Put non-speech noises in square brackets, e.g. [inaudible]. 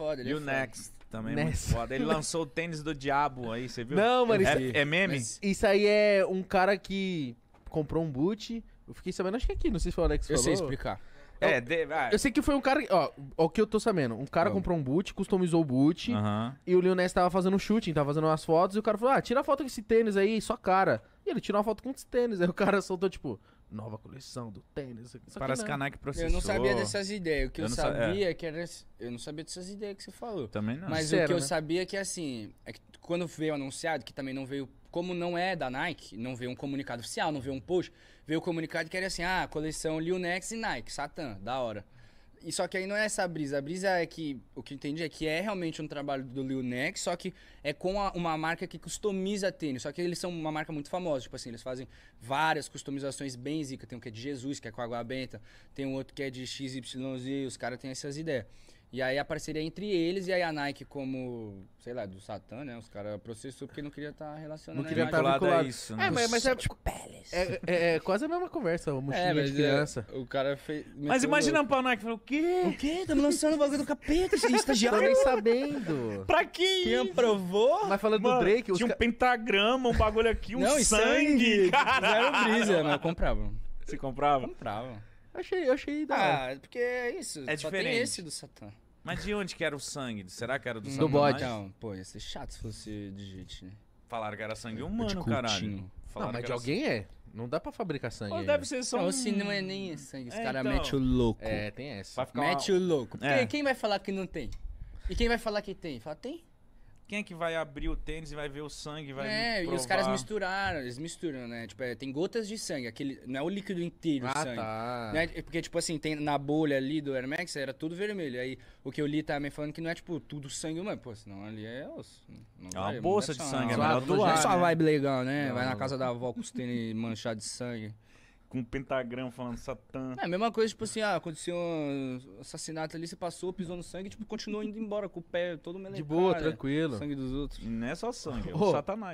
foda, ele e é foda. Next também é muito foda. Ele lançou o tênis do diabo aí, você viu? Não, mano, isso, é, é meme? Isso aí é um cara que comprou um boot. Eu fiquei sabendo, acho que é aqui, não sei se foi o Alex que eu falou. Eu sei explicar. É, de, vai. Ah. Eu sei que foi um cara. Ó, o que eu tô sabendo. Um cara comprou um boot, customizou o boot. E o Leoness tava fazendo um shooting, tava fazendo umas fotos. E o cara falou: Ah, tira a foto com esse tênis aí, só cara. E ele tirou uma foto com esse tênis. Aí o cara soltou, tipo, nova coleção do tênis. Parece que a Nike processou. Eu não sabia dessas ideias. O que eu, eu é. sabia sa é. que era. Eu não sabia dessas ideias que você falou. Também não. Mas Sério, o que né? eu sabia é que, assim, é que quando veio anunciado, que também não veio. Como não é da Nike, não veio um comunicado oficial, não veio um post, veio o um comunicado que era assim: ah, coleção Lil Nex e Nike, Satã, da hora. E só que aí não é essa brisa. A brisa é que, o que eu entendi é que é realmente um trabalho do Lil Neck, só que é com a, uma marca que customiza tênis. Só que eles são uma marca muito famosa, tipo assim, eles fazem várias customizações bem zica. Tem um que é de Jesus, que é com água benta, tem um outro que é de XYZ, os caras têm essas ideias. E aí a parceria entre eles e aí a Nike como, sei lá, do Satã, né? Os caras processou porque não queria estar tá relacionado. Não queria estar tá vinculado. É, isso, né? é mas, mas é, tipo, tipo, é, é, é, quase a mesma conversa, o mochilinha é, mas de é, criança. o cara fez... Mas imagina louco. a Nike falou, o quê? O quê? estamos lançando o bagulho do capeta, gente estagiário. Tô nem sabendo. pra quê? Quem aprovou? Mas falando mano, do Drake... Tinha um pentagrama, um bagulho aqui, um não, sangue. Não, e sangue. Caralho. Era brisa, mas compravam. Você comprava? Comprava. Achei, achei da Ah, porque é isso. É só diferente. tem esse do Satã. Mas de onde que era o sangue? Será que era do Satã? Do boy, então. Pô, ia ser chato se fosse de gente, né? Falaram que era sangue é, humano, tipo, caralho. Falaram não, mas de alguém é. Não dá pra fabricar sangue. Ou deve ser só não, um... se não é nem sangue, esse é, cara então... mete o louco. É, tem essa. Mete uma... o louco. É. Quem vai falar que não tem? E quem vai falar que tem? Fala, tem? Quem é que vai abrir o tênis e vai ver o sangue? Vai é, provar? e os caras misturaram, eles misturam, né? Tipo, é, tem gotas de sangue, aquele, não é o líquido inteiro ah, sangue. Tá. Né? É porque, tipo assim, tem, na bolha ali do Hermex era tudo vermelho. Aí o que eu li me falando que não é, tipo, tudo sangue humano. Pô, senão ali é osso. Não é uma vale, é bolsa de sangue, é não. é melhor doar. Não é só né? vibe legal, né? Não, vai na casa da avó com os tênis [laughs] manchados de sangue com um pentagrama falando Satã. É a mesma coisa, tipo assim, ah, aconteceu um assassinato ali, você passou, pisou no sangue, tipo, continuou indo embora com o pé todo melencado. De boa, tranquilo. Sangue dos outros. E não é só sangue, é o oh, satanás.